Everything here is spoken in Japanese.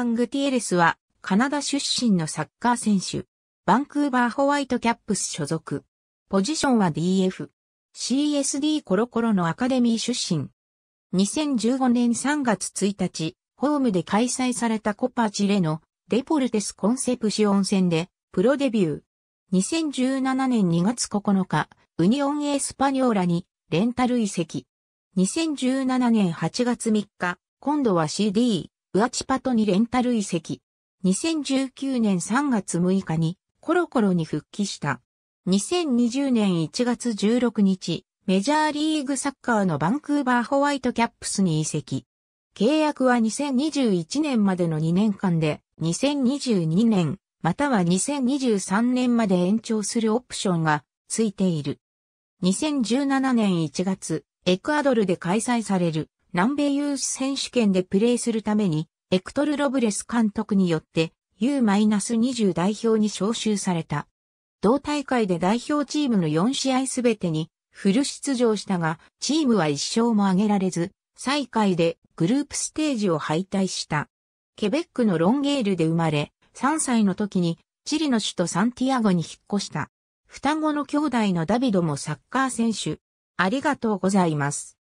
アングティエレスは、カナダ出身のサッカー選手。バンクーバーホワイトキャップス所属。ポジションは DF。CSD コロコロのアカデミー出身。2015年3月1日、ホームで開催されたコパチレのデポルテスコンセプシオン戦でプロデビュー。2017年2月9日、ウニオンエスパニョーラにレンタル移籍。2017年8月3日、今度は CD、ウアチパトにレンタル移籍。2019年3月6日にコロコロに復帰した。2020年1月16日、メジャーリーグサッカーのバンクーバーホワイトキャップスに移籍。契約は2021年までの2年間で、2022年、または2023年まで延長するオプションがついている。2017年1月、エクアドルで開催される南米ユース選手権でプレーするために、エクトル・ロブレス監督によって U-20 代表に招集された。同大会で代表チームの4試合すべてにフル出場したが、チームは1勝も挙げられず、最下位でグループステージを敗退した。ケベックのロンゲールで生まれ、3歳の時にチリの首都サンティアゴに引っ越した。双子の兄弟のダビドもサッカー選手。ありがとうございます。